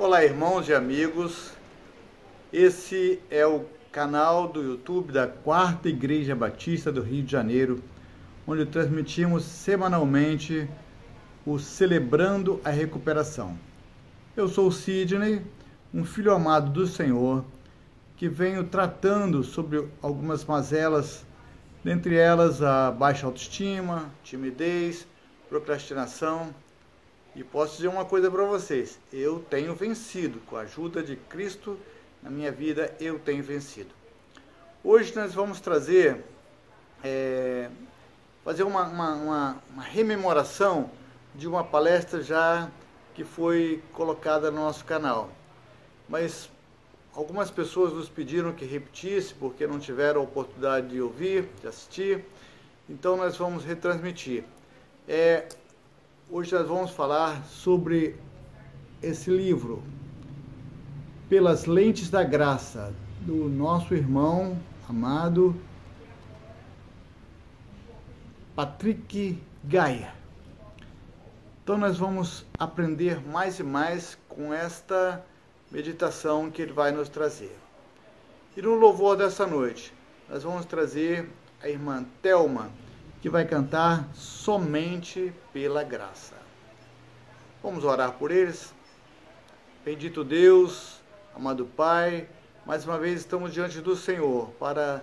Olá, irmãos e amigos. Esse é o canal do YouTube da Quarta Igreja Batista do Rio de Janeiro, onde transmitimos semanalmente o Celebrando a Recuperação. Eu sou Sidney, um filho amado do Senhor, que venho tratando sobre algumas mazelas, dentre elas a baixa autoestima, timidez, procrastinação e posso dizer uma coisa para vocês: eu tenho vencido, com a ajuda de Cristo na minha vida, eu tenho vencido. Hoje nós vamos trazer, é, fazer uma, uma, uma, uma rememoração de uma palestra já que foi colocada no nosso canal. Mas algumas pessoas nos pediram que repetisse porque não tiveram a oportunidade de ouvir, de assistir. Então nós vamos retransmitir. É, Hoje nós vamos falar sobre esse livro, Pelas Lentes da Graça, do nosso irmão amado Patrick Gaia. Então nós vamos aprender mais e mais com esta meditação que ele vai nos trazer. E no louvor dessa noite, nós vamos trazer a irmã Telma que vai cantar somente pela graça. Vamos orar por eles? Bendito Deus, amado Pai, mais uma vez estamos diante do Senhor para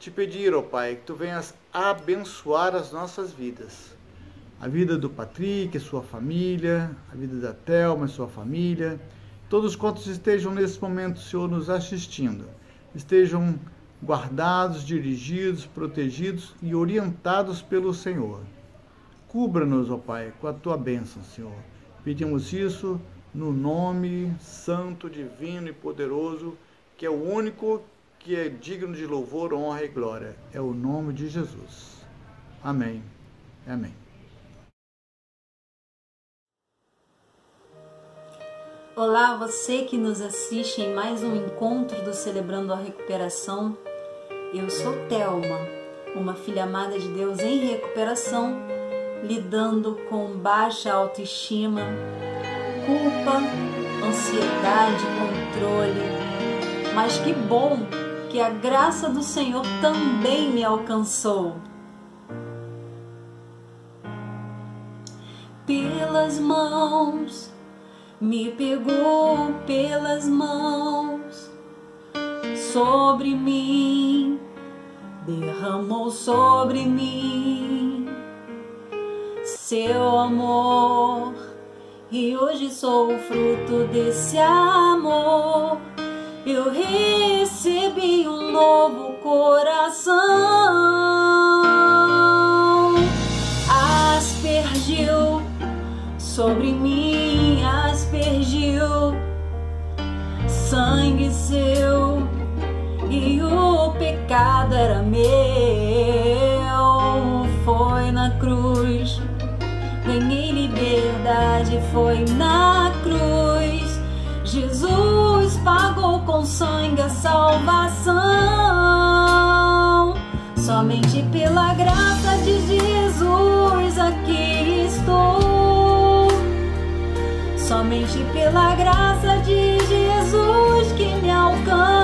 te pedir, ó Pai, que tu venhas abençoar as nossas vidas. A vida do Patrick, sua família, a vida da Thelma, sua família, todos quantos estejam nesse momento, Senhor, nos assistindo, estejam guardados, dirigidos, protegidos e orientados pelo Senhor. Cubra-nos, ó Pai, com a tua bênção, Senhor. Pedimos isso no nome santo, divino e poderoso, que é o único que é digno de louvor, honra e glória. É o nome de Jesus. Amém. Amém. Olá, você que nos assiste em mais um encontro do Celebrando a Recuperação. Eu sou Telma, uma filha amada de Deus em recuperação, lidando com baixa autoestima, culpa, ansiedade, controle. Mas que bom que a graça do Senhor também me alcançou. Pelas mãos me pegou pelas mãos, sobre mim, derramou sobre mim seu amor. E hoje sou o fruto desse amor. Eu recebi um novo coração. Aspergiu sobre mim e o pecado era meu. Foi na cruz, ganhei liberdade. Foi na cruz, Jesus pagou com sangue a salvação. Somente pela graça de Jesus aqui estou. Somente pela graça de Jesus. go.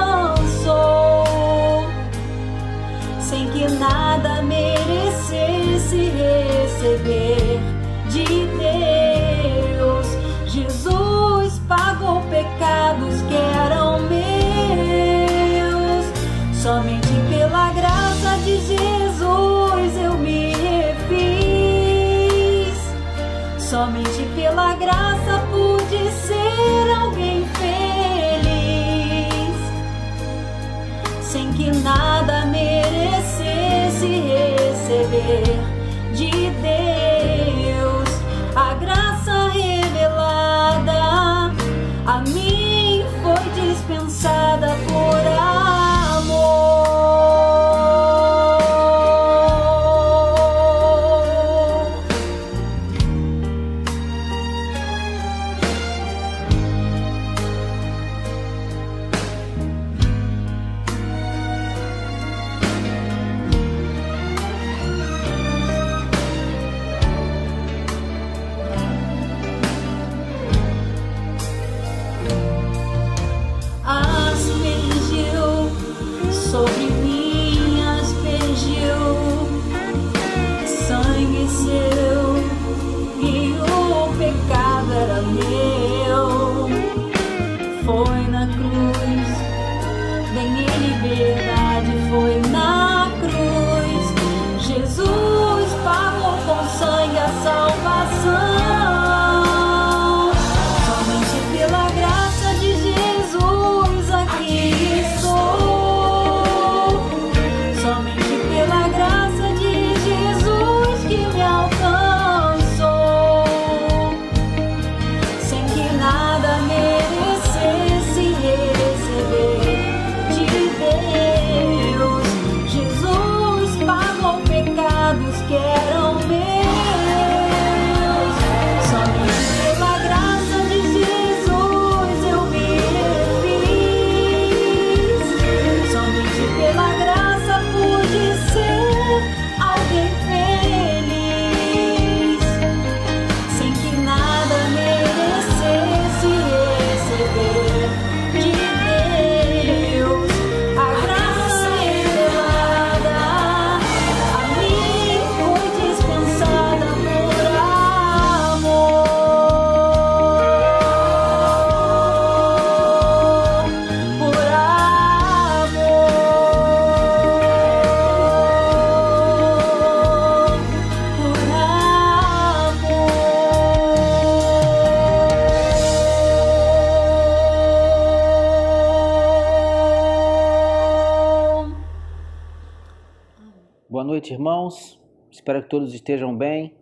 todos estejam bem,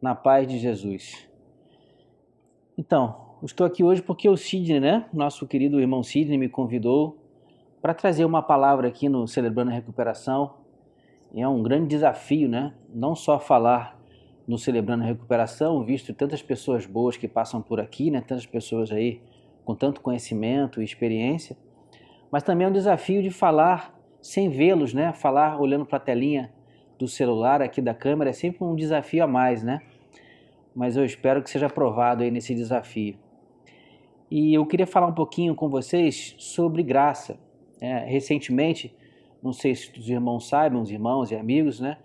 na paz de Jesus. Então, estou aqui hoje porque o Sidney, né, nosso querido irmão Sidney, me convidou para trazer uma palavra aqui no Celebrando a Recuperação. É um grande desafio, né? Não só falar no Celebrando a Recuperação, visto tantas pessoas boas que passam por aqui, né? Tantas pessoas aí com tanto conhecimento e experiência, mas também é um desafio de falar sem vê-los, né? Falar olhando para a telinha do celular aqui da câmera é sempre um desafio a mais, né? Mas eu espero que seja aprovado aí nesse desafio. E eu queria falar um pouquinho com vocês sobre graça. É, recentemente, não sei se os irmãos sabem, os irmãos e amigos, né?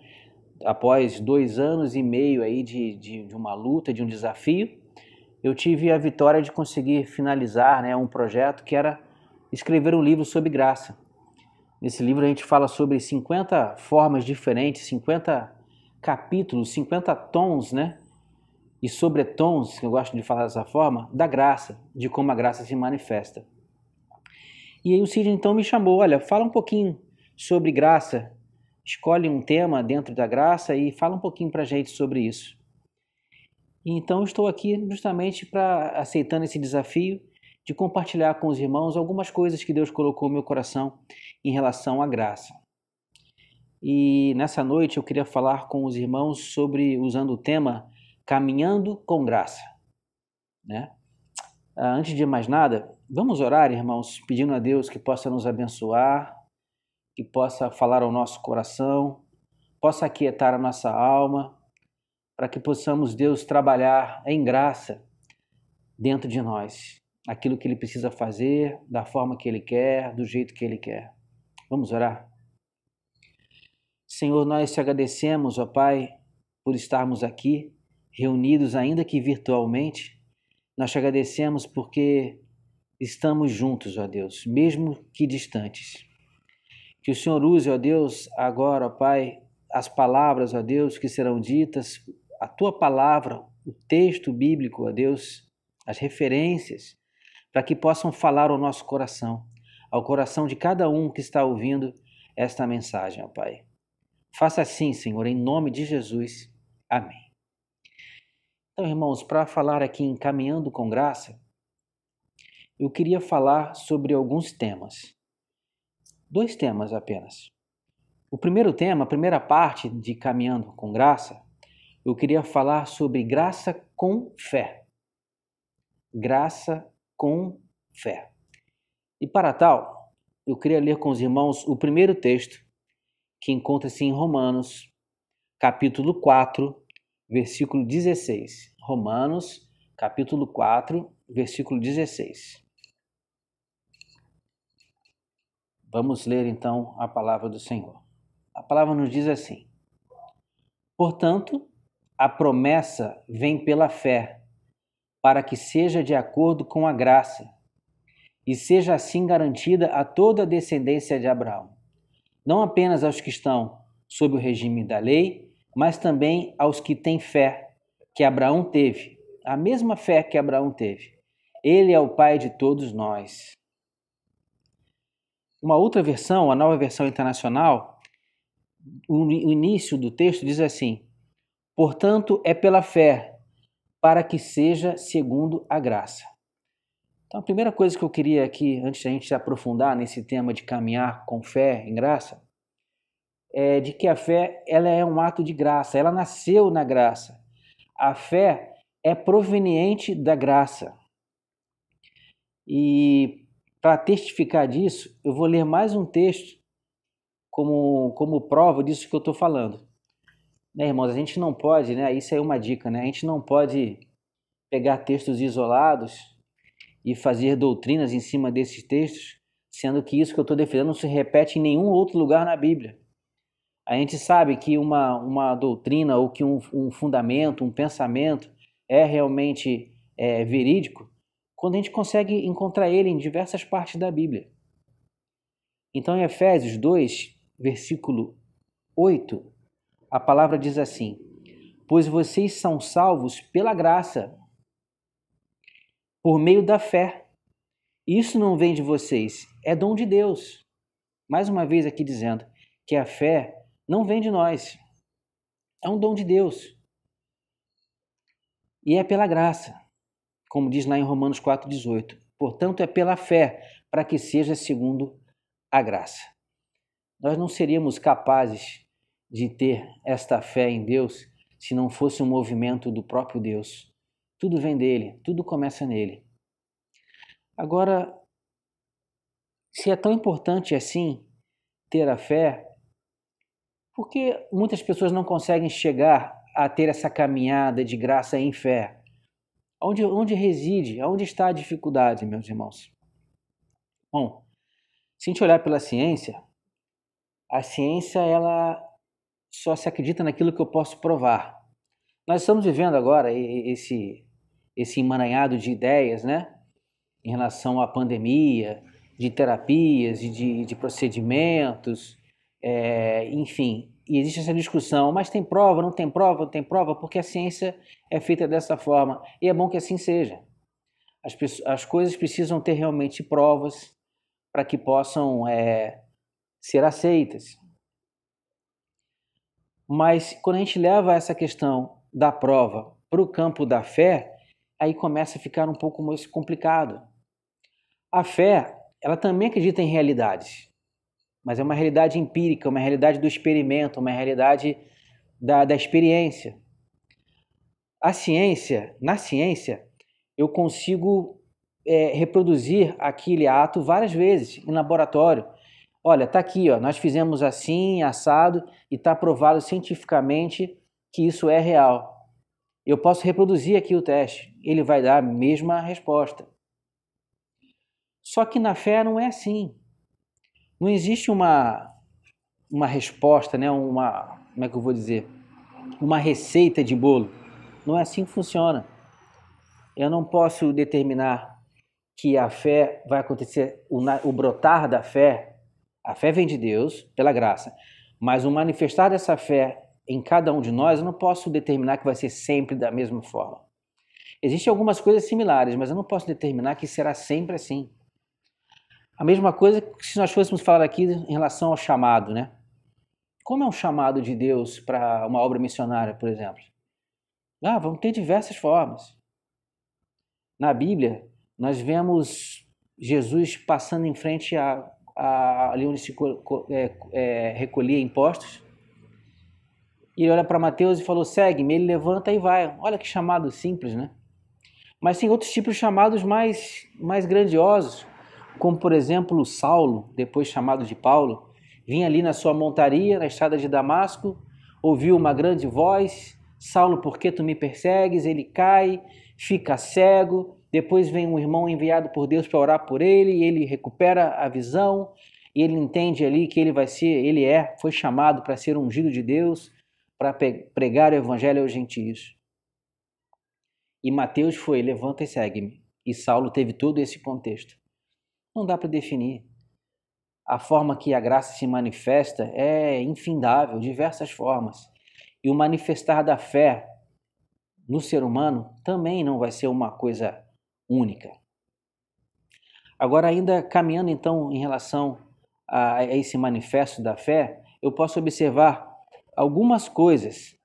Após dois anos e meio aí de, de, de uma luta, de um desafio, eu tive a vitória de conseguir finalizar né, um projeto que era escrever um livro sobre graça. Nesse livro a gente fala sobre 50 formas diferentes, 50 capítulos, 50 tons, né? E sobretons, que eu gosto de falar dessa forma, da graça, de como a graça se manifesta. E aí o Cid então me chamou, olha, fala um pouquinho sobre graça, escolhe um tema dentro da graça e fala um pouquinho para gente sobre isso. Então estou aqui justamente para aceitando esse desafio de compartilhar com os irmãos algumas coisas que Deus colocou no meu coração em relação à graça. E nessa noite eu queria falar com os irmãos sobre, usando o tema, caminhando com graça. Né? Ah, antes de mais nada, vamos orar, irmãos, pedindo a Deus que possa nos abençoar, que possa falar ao nosso coração, possa aquietar a nossa alma, para que possamos, Deus, trabalhar em graça dentro de nós aquilo que ele precisa fazer, da forma que ele quer, do jeito que ele quer. Vamos orar? Senhor, nós te agradecemos, ó Pai, por estarmos aqui, reunidos ainda que virtualmente. Nós te agradecemos porque estamos juntos, ó Deus, mesmo que distantes. Que o Senhor use, ó Deus, agora, ó Pai, as palavras, ó Deus, que serão ditas, a tua palavra, o texto bíblico, ó Deus, as referências, para que possam falar ao nosso coração, ao coração de cada um que está ouvindo esta mensagem, ó Pai. Faça assim, Senhor, em nome de Jesus. Amém. Então, irmãos, para falar aqui encaminhando com graça, eu queria falar sobre alguns temas. Dois temas apenas. O primeiro tema, a primeira parte de Caminhando com Graça, eu queria falar sobre graça com fé. Graça com fé. E para tal, eu queria ler com os irmãos o primeiro texto que encontra-se em Romanos, capítulo 4, versículo 16. Romanos, capítulo 4, versículo 16. Vamos ler então a palavra do Senhor. A palavra nos diz assim: Portanto, a promessa vem pela fé para que seja de acordo com a graça, e seja assim garantida a toda a descendência de Abraão, não apenas aos que estão sob o regime da lei, mas também aos que têm fé que Abraão teve, a mesma fé que Abraão teve. Ele é o pai de todos nós. Uma outra versão, a nova versão internacional, o início do texto diz assim: Portanto, é pela fé para que seja segundo a graça. Então, a primeira coisa que eu queria aqui, antes da gente se aprofundar nesse tema de caminhar com fé em graça, é de que a fé ela é um ato de graça, ela nasceu na graça. A fé é proveniente da graça. E para testificar disso, eu vou ler mais um texto como, como prova disso que eu estou falando né, irmãos, a gente não pode, né, isso é uma dica, né, a gente não pode pegar textos isolados e fazer doutrinas em cima desses textos, sendo que isso que eu estou defendendo não se repete em nenhum outro lugar na Bíblia. A gente sabe que uma, uma doutrina ou que um, um fundamento, um pensamento é realmente é, verídico quando a gente consegue encontrar ele em diversas partes da Bíblia. Então, em Efésios 2, versículo 8, a palavra diz assim: Pois vocês são salvos pela graça, por meio da fé. Isso não vem de vocês, é dom de Deus. Mais uma vez aqui dizendo que a fé não vem de nós, é um dom de Deus. E é pela graça, como diz lá em Romanos 4,18. Portanto, é pela fé, para que seja segundo a graça. Nós não seríamos capazes de ter esta fé em Deus se não fosse um movimento do próprio Deus. Tudo vem dele, tudo começa nele. Agora, se é tão importante assim ter a fé, por que muitas pessoas não conseguem chegar a ter essa caminhada de graça em fé? Onde, onde reside, onde está a dificuldade, meus irmãos? Bom, se a gente olhar pela ciência, a ciência ela só se acredita naquilo que eu posso provar. Nós estamos vivendo agora esse, esse emaranhado de ideias, né? Em relação à pandemia, de terapias, de, de procedimentos, é, enfim. E existe essa discussão, mas tem prova, não tem prova, não tem prova, porque a ciência é feita dessa forma. E é bom que assim seja. As, as coisas precisam ter realmente provas para que possam é, ser aceitas. Mas quando a gente leva essa questão da prova para o campo da fé, aí começa a ficar um pouco mais complicado. A fé, ela também acredita em realidades, mas é uma realidade empírica, uma realidade do experimento, uma realidade da, da experiência. A ciência, na ciência, eu consigo é, reproduzir aquele ato várias vezes em laboratório olha, tá aqui, ó, nós fizemos assim, assado, e está provado cientificamente que isso é real. Eu posso reproduzir aqui o teste, ele vai dar a mesma resposta. Só que na fé não é assim. Não existe uma, uma resposta, né? uma, como é que eu vou dizer? Uma receita de bolo. Não é assim que funciona. Eu não posso determinar que a fé vai acontecer, o, o brotar da fé a fé vem de Deus pela graça, mas o manifestar dessa fé em cada um de nós, eu não posso determinar que vai ser sempre da mesma forma. Existem algumas coisas similares, mas eu não posso determinar que será sempre assim. A mesma coisa que se nós fôssemos falar aqui em relação ao chamado, né? Como é um chamado de Deus para uma obra missionária, por exemplo? Ah, vão ter diversas formas. Na Bíblia, nós vemos Jesus passando em frente a a, ali onde se é, é, recolhia impostos. E ele olha para Mateus e falou: segue-me. Ele levanta e vai. Olha que chamado simples, né? Mas tem outros tipos de chamados mais, mais grandiosos, como por exemplo Saulo, depois chamado de Paulo, vinha ali na sua montaria, na estrada de Damasco, ouviu uma grande voz: Saulo, por que tu me persegues? Ele cai, fica cego, depois vem um irmão enviado por Deus para orar por ele, e ele recupera a visão, e ele entende ali que ele vai ser, ele é, foi chamado para ser ungido de Deus, para pregar o evangelho aos gentios. E Mateus foi, levanta e segue-me. E Saulo teve todo esse contexto. Não dá para definir. A forma que a graça se manifesta é infindável, diversas formas. E o manifestar da fé no ser humano também não vai ser uma coisa única. Agora, ainda caminhando então em relação a, esse manifesto da fé, eu posso observar algumas coisas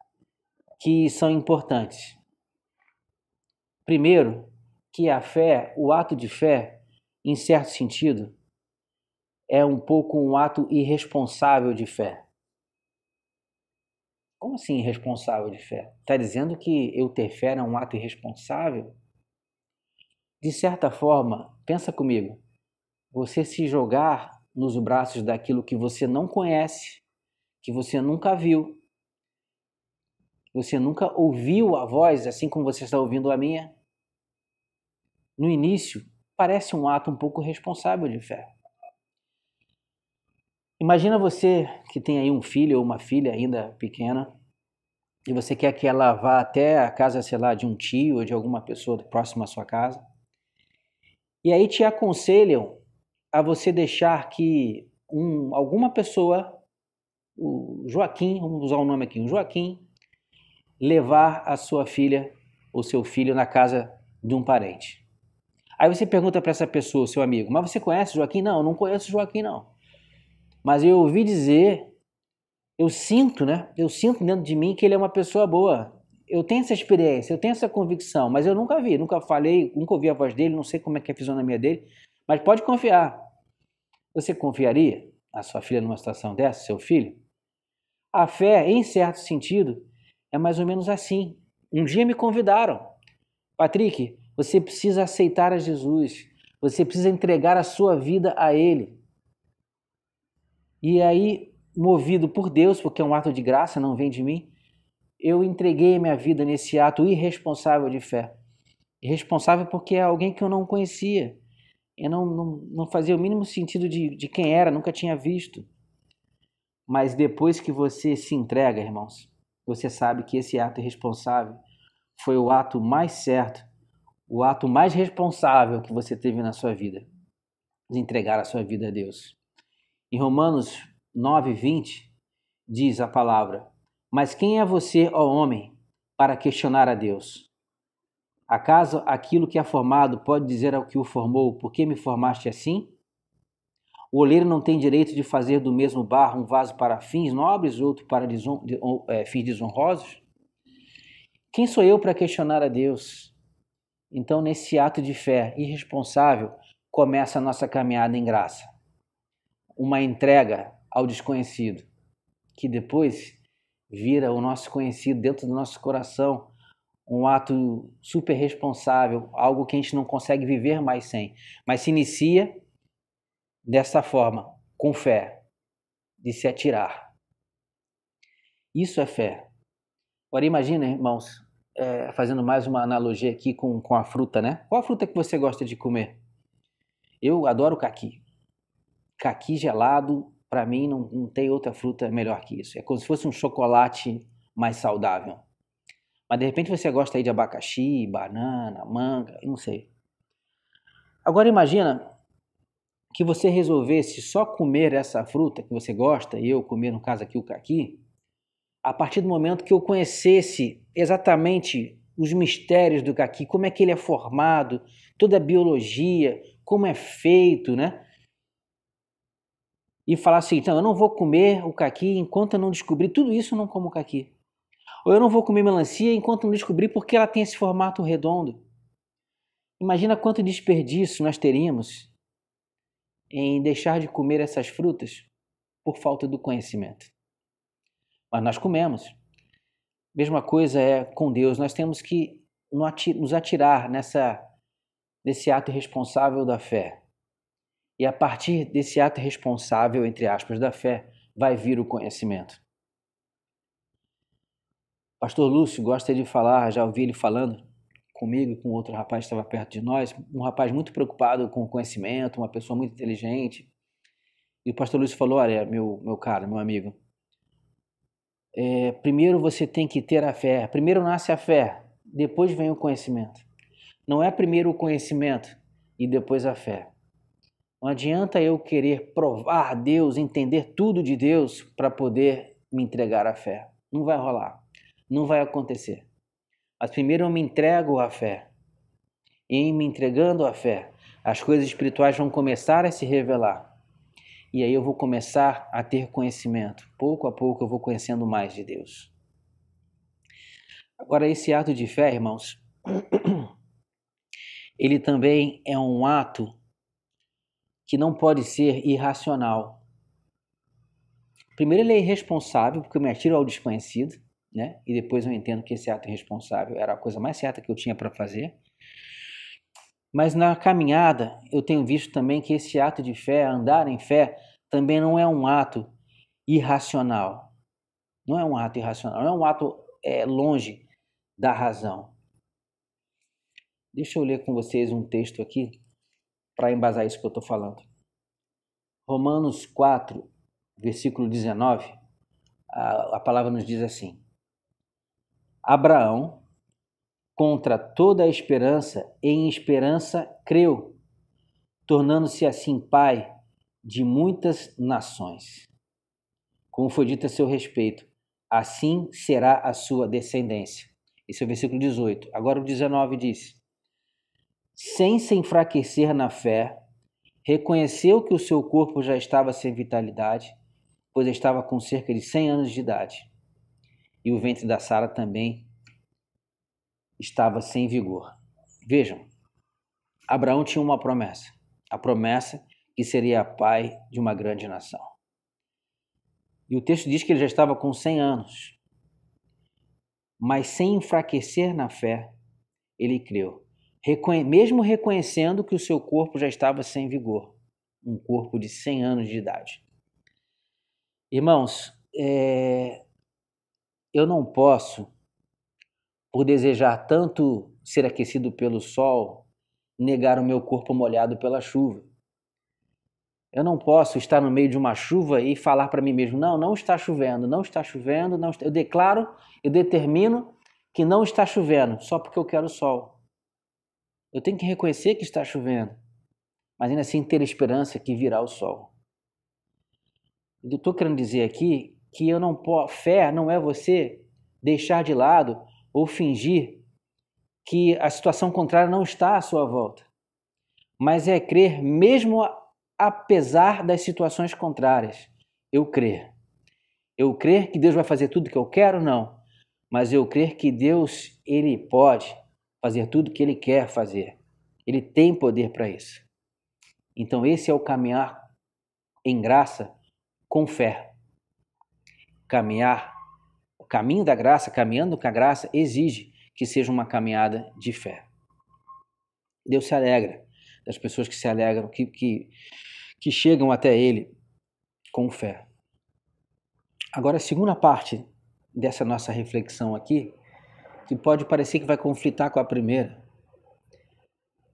que são importantes. Primeiro, que a fé, o ato de fé, em certo sentido, é um pouco um ato irresponsável de fé. Como assim irresponsável de fé? Está dizendo que eu ter fé é um ato irresponsável? de certa forma, pensa comigo, você se jogar nos braços daquilo que você não conhece, que você nunca viu, você nunca ouviu a voz assim como você está ouvindo a minha, no início parece um ato um pouco responsável de fé. Imagina você que tem aí um filho ou uma filha ainda pequena e você quer que ela vá até a casa, sei lá, de um tio ou de alguma pessoa próxima à sua casa e aí te aconselham a você deixar que um, alguma pessoa, o Joaquim, vamos usar o nome aqui, o Joaquim, levar a sua filha ou seu filho na casa de um parente. Aí você pergunta para essa pessoa, seu amigo, mas você conhece Joaquim? Não, não conheço Joaquim não. Mas eu ouvi dizer, eu sinto, né? Eu sinto dentro de mim que ele é uma pessoa boa eu tenho essa experiência, eu tenho essa convicção, mas eu nunca vi, nunca falei, nunca ouvi a voz dele, não sei como é que é a fisionomia dele, mas pode confiar. Você confiaria a sua filha numa situação dessa, seu filho? A fé, em certo sentido, é mais ou menos assim. Um dia me convidaram, Patrick, você precisa aceitar a Jesus, você precisa entregar a sua vida a Ele. E aí, movido por Deus, porque é um ato de graça, não vem de mim, eu entreguei minha vida nesse ato irresponsável de fé. Irresponsável porque é alguém que eu não conhecia. Eu não, não, não fazia o mínimo sentido de, de quem era, nunca tinha visto. Mas depois que você se entrega, irmãos, você sabe que esse ato irresponsável foi o ato mais certo, o ato mais responsável que você teve na sua vida. de Entregar a sua vida a Deus. Em Romanos 9, 20, diz a palavra: mas quem é você, ó homem, para questionar a Deus? Acaso aquilo que é formado pode dizer ao que o formou, por que me formaste assim? O oleiro não tem direito de fazer do mesmo barro um vaso para fins nobres, outro para deson... É, fins desonrosos? Quem sou eu para questionar a Deus? Então, nesse ato de fé irresponsável, começa a nossa caminhada em graça. Uma entrega ao desconhecido, que depois vira o nosso conhecido dentro do nosso coração um ato super responsável, algo que a gente não consegue viver mais sem. Mas se inicia dessa forma, com fé, de se atirar. Isso é fé. Agora imagina, irmãos, é, fazendo mais uma analogia aqui com, com a fruta, né? Qual a fruta que você gosta de comer? Eu adoro caqui. Caqui gelado para mim não, não tem outra fruta melhor que isso. É como se fosse um chocolate mais saudável. Mas de repente você gosta aí de abacaxi, banana, manga, não sei. Agora imagina que você resolvesse só comer essa fruta que você gosta, e eu comer no caso aqui o caqui, a partir do momento que eu conhecesse exatamente os mistérios do caqui, como é que ele é formado, toda a biologia, como é feito, né? e falar assim: então, eu não vou comer o caqui enquanto eu não descobrir tudo isso, eu não como kaki caqui. Ou eu não vou comer melancia enquanto eu não descobrir porque ela tem esse formato redondo. Imagina quanto desperdício nós teríamos em deixar de comer essas frutas por falta do conhecimento. Mas nós comemos. Mesma coisa é com Deus, nós temos que nos atirar nessa, nesse ato responsável da fé e a partir desse ato responsável, entre aspas, da fé, vai vir o conhecimento. Pastor Lúcio gosta de falar, já ouvi ele falando comigo, com outro rapaz que estava perto de nós, um rapaz muito preocupado com o conhecimento, uma pessoa muito inteligente. E o pastor Lúcio falou: Olha, meu, meu cara, meu amigo, é, primeiro você tem que ter a fé. Primeiro nasce a fé, depois vem o conhecimento. Não é primeiro o conhecimento e depois a fé. Não adianta eu querer provar Deus, entender tudo de Deus para poder me entregar à fé. Não vai rolar. Não vai acontecer. Mas primeiro eu me entrego à fé. E em me entregando à fé, as coisas espirituais vão começar a se revelar. E aí eu vou começar a ter conhecimento. Pouco a pouco eu vou conhecendo mais de Deus. Agora, esse ato de fé, irmãos, ele também é um ato que não pode ser irracional. Primeiro, ele é irresponsável, porque eu me atiro ao desconhecido, né? e depois eu entendo que esse ato irresponsável era a coisa mais certa que eu tinha para fazer. Mas na caminhada, eu tenho visto também que esse ato de fé, andar em fé, também não é um ato irracional. Não é um ato irracional, não é um ato é, longe da razão. Deixa eu ler com vocês um texto aqui para embasar isso que eu estou falando. Romanos 4, versículo 19, a, a palavra nos diz assim: Abraão, contra toda a esperança, em esperança creu, tornando-se assim pai de muitas nações. Como foi dito a seu respeito, assim será a sua descendência. Esse é o versículo 18. Agora o 19 diz: sem se enfraquecer na fé, reconheceu que o seu corpo já estava sem vitalidade, pois estava com cerca de 100 anos de idade. E o ventre da Sara também estava sem vigor. Vejam, Abraão tinha uma promessa, a promessa que seria pai de uma grande nação. E o texto diz que ele já estava com 100 anos. Mas sem enfraquecer na fé, ele creu reconhe mesmo reconhecendo que o seu corpo já estava sem vigor, um corpo de 100 anos de idade. Irmãos, é... eu não posso, por desejar tanto ser aquecido pelo sol, negar o meu corpo molhado pela chuva. Eu não posso estar no meio de uma chuva e falar para mim mesmo: não, não está chovendo, não está chovendo, não está... eu declaro, eu determino que não está chovendo, só porque eu quero sol. Eu tenho que reconhecer que está chovendo, mas ainda assim ter esperança que virá o sol. Eu estou querendo dizer aqui que eu não posso, fé não é você deixar de lado ou fingir que a situação contrária não está à sua volta, mas é crer mesmo apesar das situações contrárias. Eu crer. Eu crer que Deus vai fazer tudo que eu quero? Não. Mas eu crer que Deus, Ele pode fazer tudo o que ele quer fazer. Ele tem poder para isso. Então, esse é o caminhar em graça com fé. Caminhar, o caminho da graça, caminhando com a graça, exige que seja uma caminhada de fé. Deus se alegra das pessoas que se alegram, que, que, que chegam até Ele com fé. Agora, a segunda parte dessa nossa reflexão aqui que pode parecer que vai conflitar com a primeira.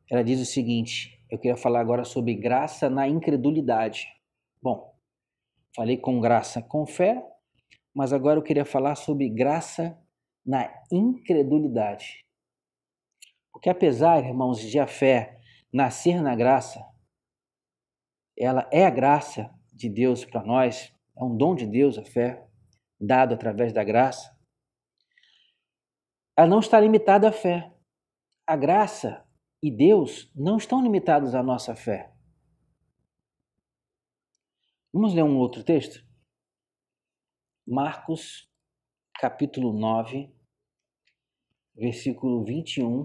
Ela diz o seguinte: eu queria falar agora sobre graça na incredulidade. Bom, falei com graça com fé, mas agora eu queria falar sobre graça na incredulidade. Porque apesar, irmãos, de a fé nascer na graça, ela é a graça de Deus para nós, é um dom de Deus a fé, dado através da graça ela não está limitada à fé. A graça e Deus não estão limitados à nossa fé. Vamos ler um outro texto? Marcos, capítulo 9, versículo 21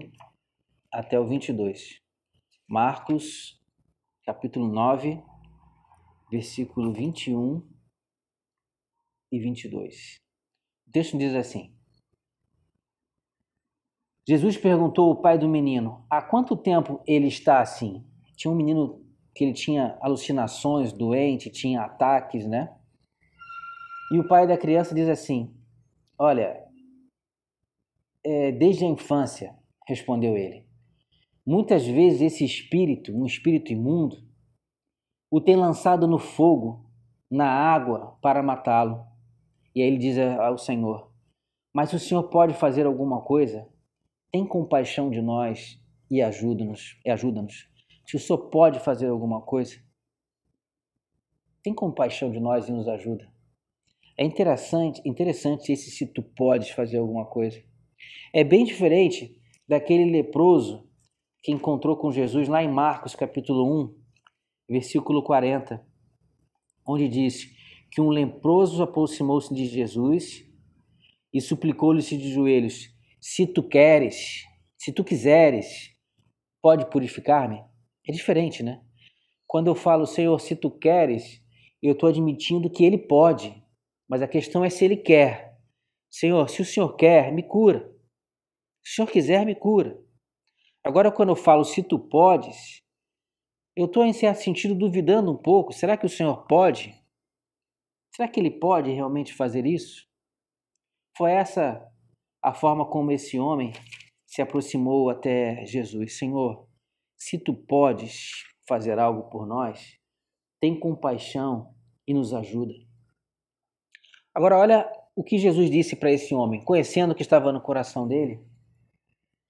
até o 22. Marcos, capítulo 9, versículo 21 e 22. O texto diz assim: Jesus perguntou ao pai do menino: há quanto tempo ele está assim? Tinha um menino que ele tinha alucinações, doente, tinha ataques, né? E o pai da criança diz assim: Olha, é, desde a infância, respondeu ele. Muitas vezes esse espírito, um espírito imundo, o tem lançado no fogo, na água, para matá-lo. E aí ele diz ao Senhor: Mas o Senhor pode fazer alguma coisa? Tem compaixão de nós e ajuda-nos. Ajuda-nos. Se o Senhor pode fazer alguma coisa, tem compaixão de nós e nos ajuda. É interessante, interessante esse se tu podes fazer alguma coisa. É bem diferente daquele leproso que encontrou com Jesus lá em Marcos capítulo 1, versículo 40, onde diz que um leproso aproximou-se de Jesus e suplicou-lhe de joelhos: se tu queres, se tu quiseres, pode purificar-me? É diferente, né? Quando eu falo, Senhor, se tu queres, eu estou admitindo que ele pode, mas a questão é se ele quer. Senhor, se o Senhor quer, me cura. Se o Senhor quiser, me cura. Agora, quando eu falo, se tu podes, eu estou, em certo sentido, duvidando um pouco. Será que o Senhor pode? Será que ele pode realmente fazer isso? Foi essa a forma como esse homem se aproximou até Jesus. Senhor, se tu podes fazer algo por nós, tem compaixão e nos ajuda. Agora, olha o que Jesus disse para esse homem, conhecendo o que estava no coração dele.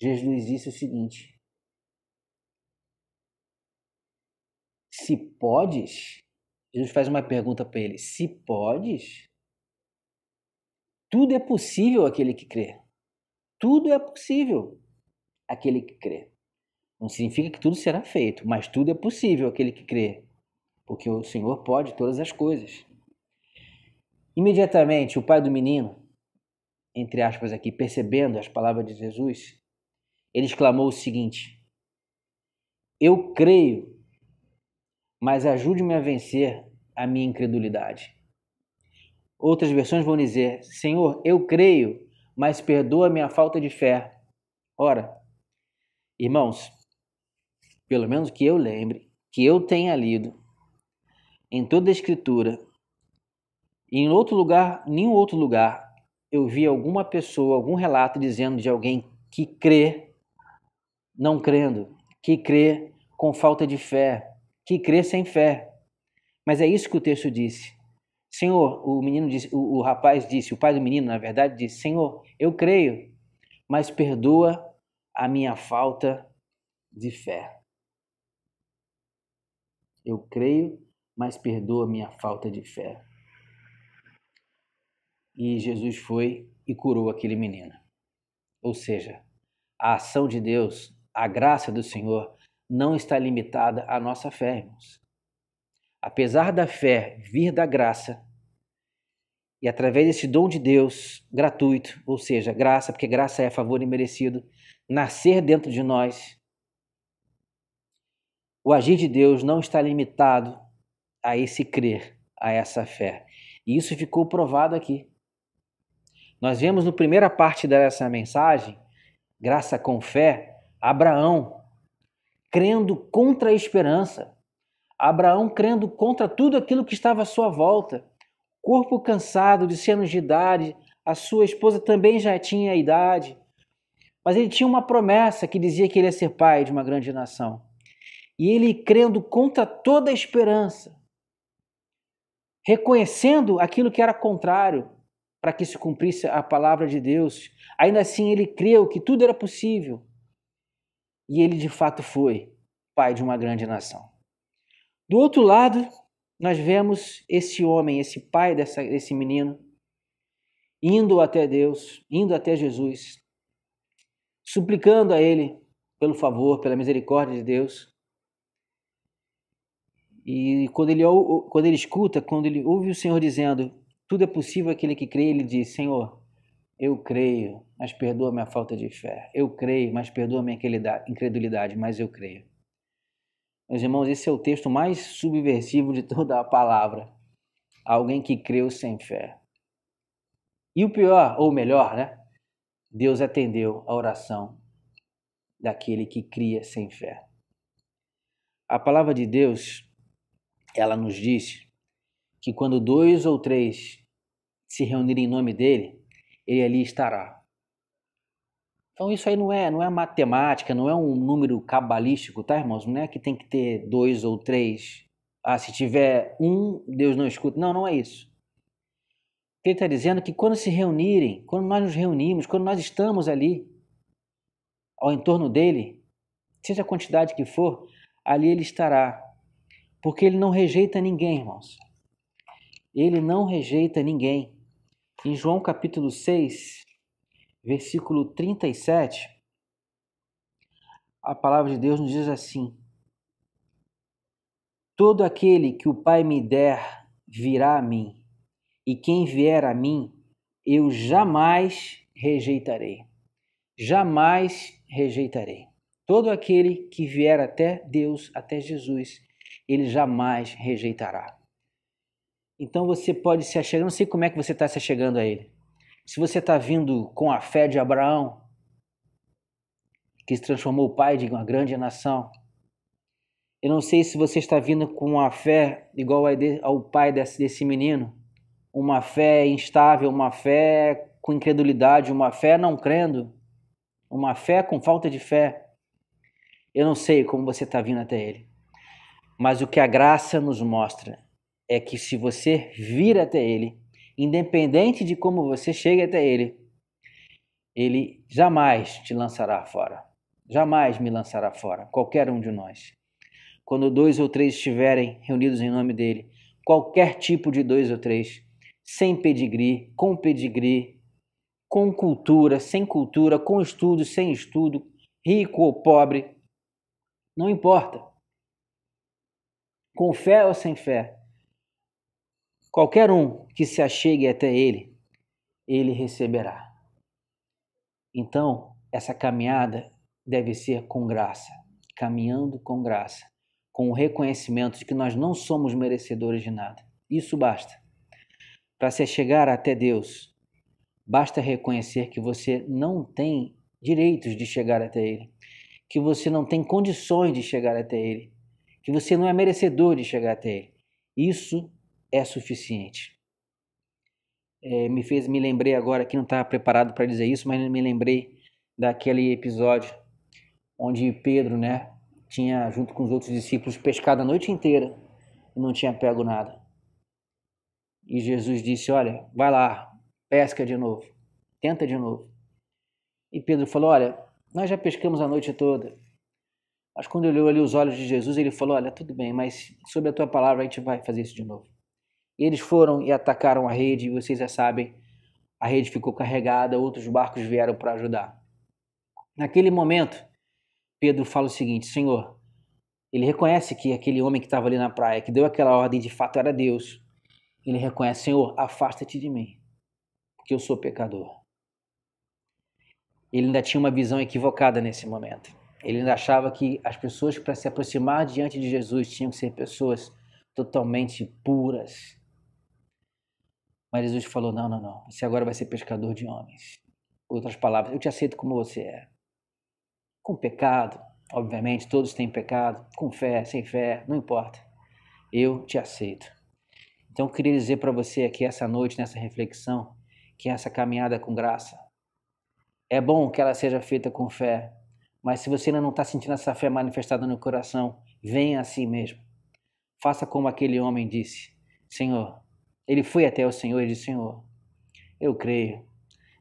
Jesus disse o seguinte: Se podes, Jesus faz uma pergunta para ele: Se podes, tudo é possível aquele que crê. Tudo é possível aquele que crê. Não significa que tudo será feito, mas tudo é possível aquele que crê, porque o Senhor pode todas as coisas. Imediatamente, o pai do menino, entre aspas aqui, percebendo as palavras de Jesus, ele exclamou o seguinte: Eu creio, mas ajude-me a vencer a minha incredulidade. Outras versões vão dizer: Senhor, eu creio, mas perdoa minha falta de fé. Ora, irmãos, pelo menos que eu lembre, que eu tenha lido em toda a Escritura, em outro lugar, nenhum outro lugar, eu vi alguma pessoa, algum relato dizendo de alguém que crê não crendo, que crê com falta de fé, que crê sem fé. Mas é isso que o texto disse. Senhor, o menino disse, o, o rapaz disse, o pai do menino, na verdade, disse: Senhor, eu creio, mas perdoa a minha falta de fé. Eu creio, mas perdoa a minha falta de fé. E Jesus foi e curou aquele menino. Ou seja, a ação de Deus, a graça do Senhor, não está limitada à nossa fé, irmãos. Apesar da fé vir da graça, e através desse dom de Deus gratuito, ou seja, graça, porque graça é favor imerecido, nascer dentro de nós, o agir de Deus não está limitado a esse crer, a essa fé. E isso ficou provado aqui. Nós vemos na primeira parte dessa mensagem, graça com fé, Abraão crendo contra a esperança, Abraão crendo contra tudo aquilo que estava à sua volta. Corpo cansado de anos de idade, a sua esposa também já tinha a idade, mas ele tinha uma promessa que dizia que ele ia ser pai de uma grande nação. E ele, crendo contra toda a esperança, reconhecendo aquilo que era contrário para que se cumprisse a palavra de Deus, ainda assim ele creu que tudo era possível. E ele de fato foi pai de uma grande nação. Do outro lado, nós vemos esse homem, esse pai dessa, desse menino, indo até Deus, indo até Jesus, suplicando a Ele pelo favor, pela misericórdia de Deus. E quando ele, quando ele escuta, quando ele ouve o Senhor dizendo: Tudo é possível aquele que crê, ele diz: Senhor, eu creio, mas perdoa minha falta de fé. Eu creio, mas perdoa minha incredulidade, mas eu creio. Meus irmãos, esse é o texto mais subversivo de toda a palavra. Alguém que creu sem fé. E o pior, ou melhor, né? Deus atendeu a oração daquele que cria sem fé. A palavra de Deus, ela nos diz que quando dois ou três se reunirem em nome dele, ele ali estará. Então isso aí não é, não é matemática, não é um número cabalístico, tá, irmãos? Não é que tem que ter dois ou três. Ah, se tiver um, Deus não escuta. Não, não é isso. Ele está dizendo é que quando se reunirem, quando nós nos reunimos, quando nós estamos ali, ao entorno dele, seja a quantidade que for, ali ele estará. Porque ele não rejeita ninguém, irmãos. Ele não rejeita ninguém. Em João capítulo 6, versículo 37, a palavra de Deus nos diz assim: Todo aquele que o Pai me der virá a mim, e quem vier a mim, eu jamais rejeitarei. Jamais rejeitarei. Todo aquele que vier até Deus, até Jesus, ele jamais rejeitará. Então você pode se achegar, não sei como é que você está se achegando a ele. Se você está vindo com a fé de Abraão, que se transformou o pai de uma grande nação, eu não sei se você está vindo com a fé igual ao pai desse, desse menino, uma fé instável, uma fé com incredulidade, uma fé não crendo, uma fé com falta de fé. Eu não sei como você está vindo até ele. Mas o que a graça nos mostra é que se você vir até ele, independente de como você chegue até ele, ele jamais te lançará fora. Jamais me lançará fora, qualquer um de nós. Quando dois ou três estiverem reunidos em nome dele, qualquer tipo de dois ou três, sem pedigree, com pedigree, com cultura, sem cultura, com estudo, sem estudo, rico ou pobre, não importa. Com fé ou sem fé, Qualquer um que se achegue até ele, ele receberá. Então, essa caminhada deve ser com graça, caminhando com graça, com o reconhecimento de que nós não somos merecedores de nada. Isso basta. Para se chegar até Deus, basta reconhecer que você não tem direitos de chegar até Ele, que você não tem condições de chegar até Ele, que você não é merecedor de chegar até Ele. Isso é suficiente. É, me fez, me lembrei agora, que não estava preparado para dizer isso, mas me lembrei daquele episódio onde Pedro, né, tinha junto com os outros discípulos pescado a noite inteira e não tinha pego nada. E Jesus disse: Olha, vai lá, pesca de novo, tenta de novo. E Pedro falou: Olha, nós já pescamos a noite toda. Mas quando ele olhou ali os olhos de Jesus, ele falou: Olha, tudo bem, mas sob a tua palavra a gente vai fazer isso de novo eles foram e atacaram a rede, e vocês já sabem, a rede ficou carregada, outros barcos vieram para ajudar. Naquele momento, Pedro fala o seguinte: Senhor, ele reconhece que aquele homem que estava ali na praia, que deu aquela ordem, de fato era Deus. Ele reconhece: Senhor, afasta-te de mim, porque eu sou pecador. Ele ainda tinha uma visão equivocada nesse momento. Ele ainda achava que as pessoas, para se aproximar diante de Jesus, tinham que ser pessoas totalmente puras, mas Jesus falou: Não, não, não. Você agora vai ser pescador de homens. Outras palavras, eu te aceito como você é. Com pecado, obviamente, todos têm pecado. Com fé, sem fé, não importa. Eu te aceito. Então, eu queria dizer para você aqui essa noite, nessa reflexão, que essa caminhada com graça é bom que ela seja feita com fé, mas se você ainda não está sentindo essa fé manifestada no coração, venha a si mesmo. Faça como aquele homem disse: Senhor, ele foi até o Senhor e disse: Senhor, eu creio,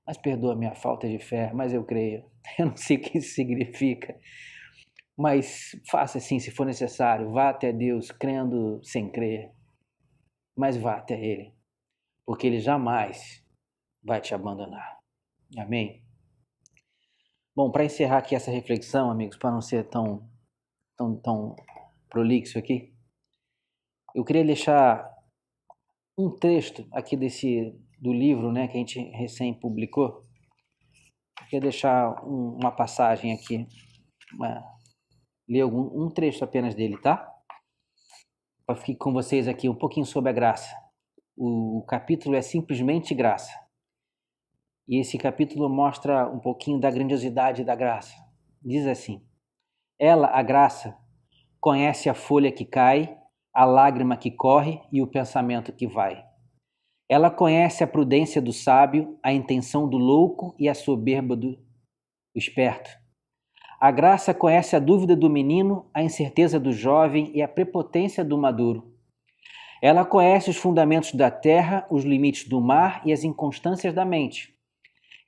mas perdoa minha falta de fé, mas eu creio. Eu não sei o que isso significa, mas faça assim se for necessário. Vá até Deus crendo sem crer, mas vá até Ele, porque Ele jamais vai te abandonar. Amém? Bom, para encerrar aqui essa reflexão, amigos, para não ser tão, tão, tão prolixo aqui, eu queria deixar um texto aqui desse do livro, né, que a gente recém publicou. Eu queria deixar um, uma passagem aqui, uma, ler algum, um trecho apenas dele, tá? Para ficar com vocês aqui um pouquinho sobre a graça. O, o capítulo é simplesmente graça. E esse capítulo mostra um pouquinho da grandiosidade da graça. Diz assim: Ela, a graça, conhece a folha que cai a lágrima que corre e o pensamento que vai. Ela conhece a prudência do sábio, a intenção do louco e a soberba do esperto. A graça conhece a dúvida do menino, a incerteza do jovem e a prepotência do maduro. Ela conhece os fundamentos da terra, os limites do mar e as inconstâncias da mente.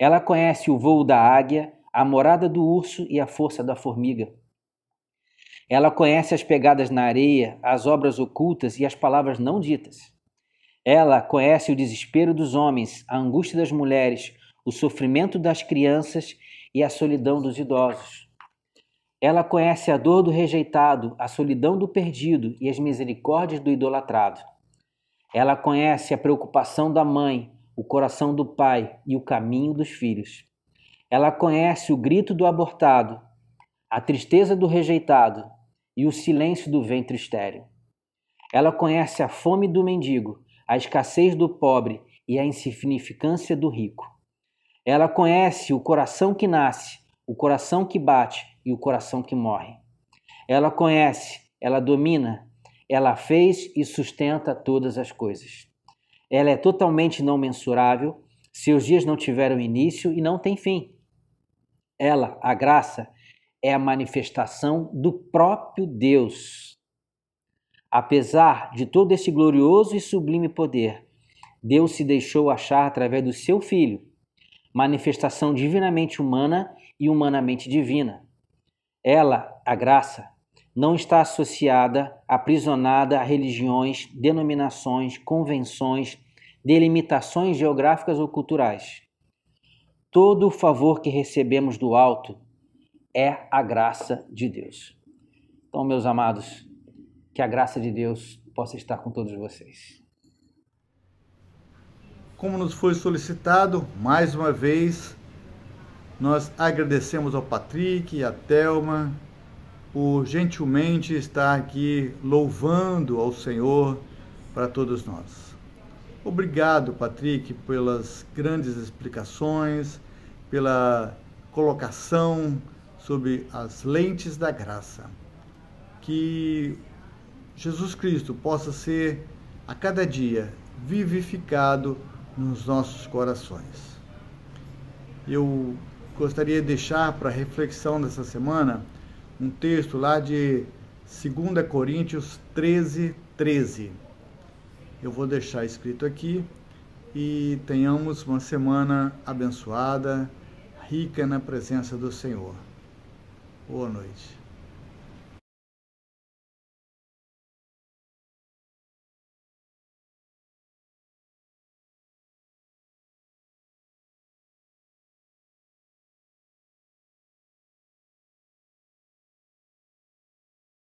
Ela conhece o voo da águia, a morada do urso e a força da formiga. Ela conhece as pegadas na areia, as obras ocultas e as palavras não ditas. Ela conhece o desespero dos homens, a angústia das mulheres, o sofrimento das crianças e a solidão dos idosos. Ela conhece a dor do rejeitado, a solidão do perdido e as misericórdias do idolatrado. Ela conhece a preocupação da mãe, o coração do pai e o caminho dos filhos. Ela conhece o grito do abortado, a tristeza do rejeitado e o silêncio do ventre estéril. Ela conhece a fome do mendigo, a escassez do pobre e a insignificância do rico. Ela conhece o coração que nasce, o coração que bate e o coração que morre. Ela conhece, ela domina, ela fez e sustenta todas as coisas. Ela é totalmente não mensurável, seus dias não tiveram início e não têm fim. Ela, a graça, é a manifestação do próprio Deus. Apesar de todo esse glorioso e sublime poder, Deus se deixou achar através do seu Filho, manifestação divinamente humana e humanamente divina. Ela, a graça, não está associada, aprisionada a religiões, denominações, convenções, delimitações geográficas ou culturais. Todo o favor que recebemos do alto é a graça de Deus. Então, meus amados, que a graça de Deus possa estar com todos vocês. Como nos foi solicitado, mais uma vez, nós agradecemos ao Patrick e à Thelma por gentilmente estar aqui louvando ao Senhor para todos nós. Obrigado, Patrick, pelas grandes explicações, pela colocação sobre as lentes da graça. Que Jesus Cristo possa ser a cada dia vivificado nos nossos corações. Eu gostaria de deixar para reflexão dessa semana um texto lá de 2 Coríntios 13, 13. Eu vou deixar escrito aqui e tenhamos uma semana abençoada, rica na presença do Senhor. Boa noite.